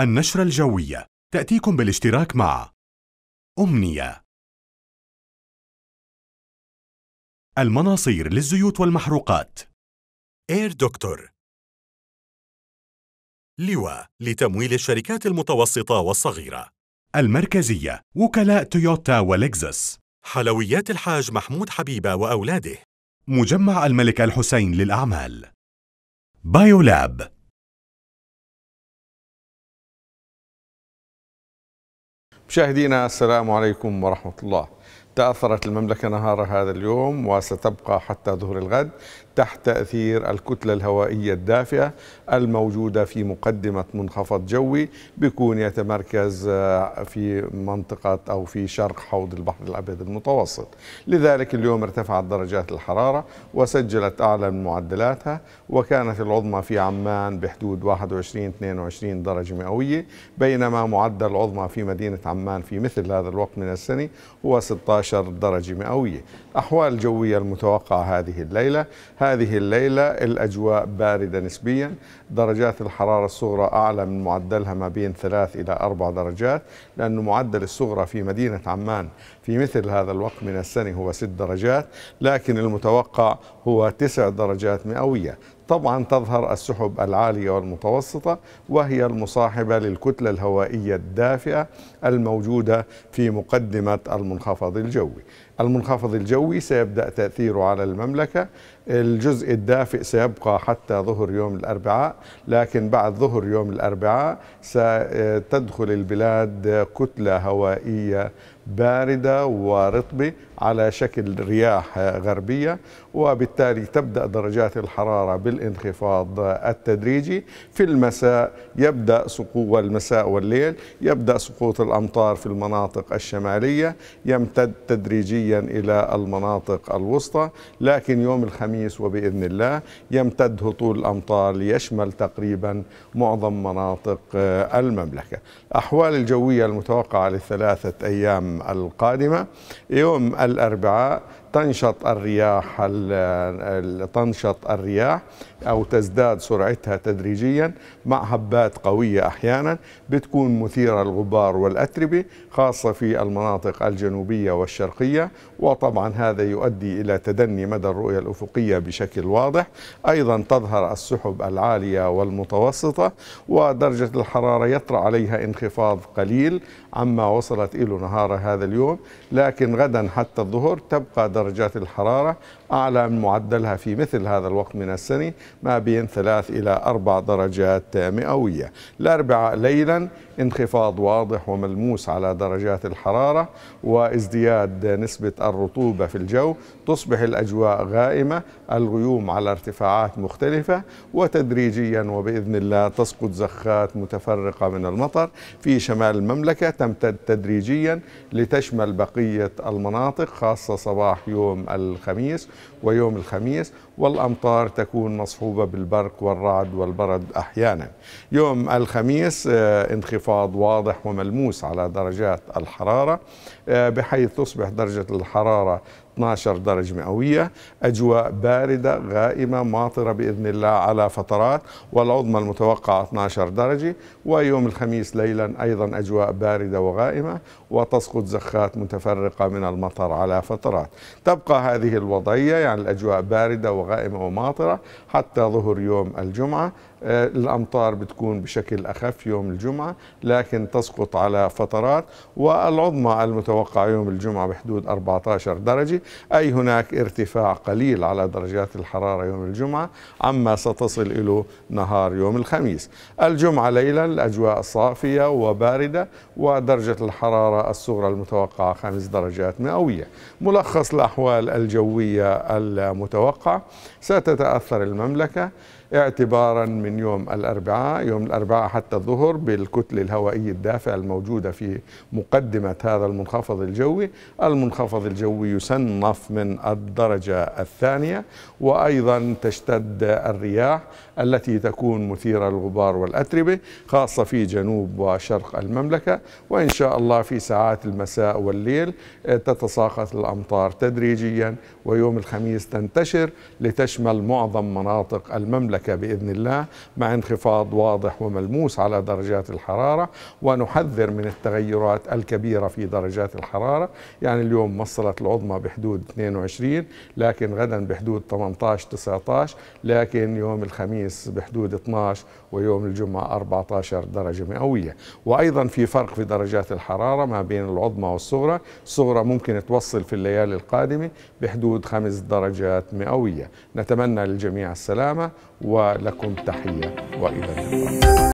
النشرة الجوية تأتيكم بالاشتراك مع أمنية المناصير للزيوت والمحروقات إير دكتور لواء لتمويل الشركات المتوسطة والصغيرة المركزية وكلاء تويوتا ولكزس حلويات الحاج محمود حبيبة وأولاده مجمع الملك الحسين للأعمال بايولاب مشاهدينا السلام عليكم ورحمة الله تأثرت المملكة نهار هذا اليوم وستبقى حتى ظهر الغد تحت تأثير الكتلة الهوائية الدافئة الموجودة في مقدمة منخفض جوي بيكون يتمركز آه، في منطقة أو في شرق حوض البحر الأبيض المتوسط لذلك اليوم ارتفعت درجات الحرارة وسجلت أعلى من معدلاتها وكانت العظمى في عمان بحدود 21-22 درجة مئوية بينما معدل العظمى في مدينة عمان في مثل هذا الوقت من السنة هو 16 11 درجة مئوية أحوال جوية المتوقعة هذه الليلة هذه الليلة الأجواء باردة نسبيا درجات الحرارة الصغرى أعلى من معدلها ما بين 3 إلى 4 درجات لأن معدل الصغرى في مدينة عمان في مثل هذا الوقت من السنة هو 6 درجات لكن المتوقع هو 9 درجات مئوية طبعا تظهر السحب العالية والمتوسطة وهي المصاحبة للكتلة الهوائية الدافئة الموجودة في مقدمة المنخفض الجوي المنخفض الجوي سيبدأ تأثيره على المملكة الجزء الدافئ سيبقى حتى ظهر يوم الأربعاء لكن بعد ظهر يوم الأربعاء ستدخل البلاد كتلة هوائية باردة ورطبة على شكل رياح غربية وبالتالي تبدأ درجات الحرارة بالانخفاض التدريجي في المساء يبدأ سقوط المساء والليل يبدأ سقوط الأمطار في المناطق الشمالية يمتد تدريجيا إلى المناطق الوسطى لكن يوم الخميس وبإذن الله يمتد هطول الأمطار ليشمل تقريبا معظم مناطق المملكة أحوال الجوية المتوقعة لثلاثة أيام القادمة يوم الأربعاء تنشط الرياح تنشط الرياح أو تزداد سرعتها تدريجيا مع هبات قوية أحيانا بتكون مثيرة الغبار والأتربة خاصة في المناطق الجنوبية والشرقية وطبعا هذا يؤدي إلى تدني مدى الرؤية الأفقية بشكل واضح أيضا تظهر السحب العالية والمتوسطة ودرجة الحرارة يطرأ عليها انخفاض قليل عما وصلت إليه نهار هذا اليوم لكن غدا حتى الظهر تبقى درجة درجات الحرارة أعلى من معدلها في مثل هذا الوقت من السنة ما بين 3 إلى 4 درجات مئوية الأربعاء ليلا انخفاض واضح وملموس على درجات الحرارة وازدياد نسبة الرطوبة في الجو تصبح الأجواء غائمة الغيوم على ارتفاعات مختلفة وتدريجيا وبإذن الله تسقط زخات متفرقة من المطر في شمال المملكة تمتد تدريجيا لتشمل بقية المناطق خاصة صباح يوم الخميس ويوم الخميس والأمطار تكون مصحوبة بالبرق والرعد والبرد أحيانا يوم الخميس آه، انخفاض واضح وملموس على درجات الحرارة آه، بحيث تصبح درجة الحرارة 12 درجة مئوية أجواء باردة غائمة ماطرة بإذن الله على فترات والعظمى المتوقعة 12 درجة ويوم الخميس ليلا أيضا أجواء باردة وغائمة وتسقط زخات متفرقة من المطر على فترات تبقى هذه الوضعية يعني الأجواء باردة وغائمة وماطرة حتى ظهر يوم الجمعة آه، الأمطار بتكون بشكل أخف يوم الجمعة لكن تسقط على فترات والعظمى المتوقعة يوم الجمعة بحدود 14 درجة أي هناك ارتفاع قليل على درجات الحرارة يوم الجمعة عما ستصل إلى نهار يوم الخميس الجمعة ليلا الأجواء صافية وباردة ودرجة الحرارة الصغرى المتوقعة 5 درجات مئوية ملخص الأحوال الجوية المتوقعة ستتأثر المملكة اعتبارا من يوم الأربعاء يوم الأربعاء حتى الظهر بالكتلة الهوائية الدافئة الموجودة في مقدمة هذا المنخفض الجوي المنخفض الجوي يصنف من الدرجة الثانية وأيضا تشتد الرياح التي تكون مثيرة للغبار والأتربة خاصة في جنوب وشرق المملكة وإن شاء الله في ساعات المساء والليل تتساقط الأمطار تدريجيا ويوم الخميس تنتشر لتشمل معظم مناطق المملكة لك باذن الله مع انخفاض واضح وملموس على درجات الحراره ونحذر من التغيرات الكبيره في درجات الحراره، يعني اليوم وصلت العظمى بحدود 22 لكن غدا بحدود 18 19 لكن يوم الخميس بحدود 12 ويوم الجمعه 14 درجه مئويه، وايضا في فرق في درجات الحراره ما بين العظمى والصغرى، الصغرى ممكن توصل في الليالي القادمه بحدود خمس درجات مئويه، نتمنى للجميع السلامه و ولكم تحية وإلى اللقاء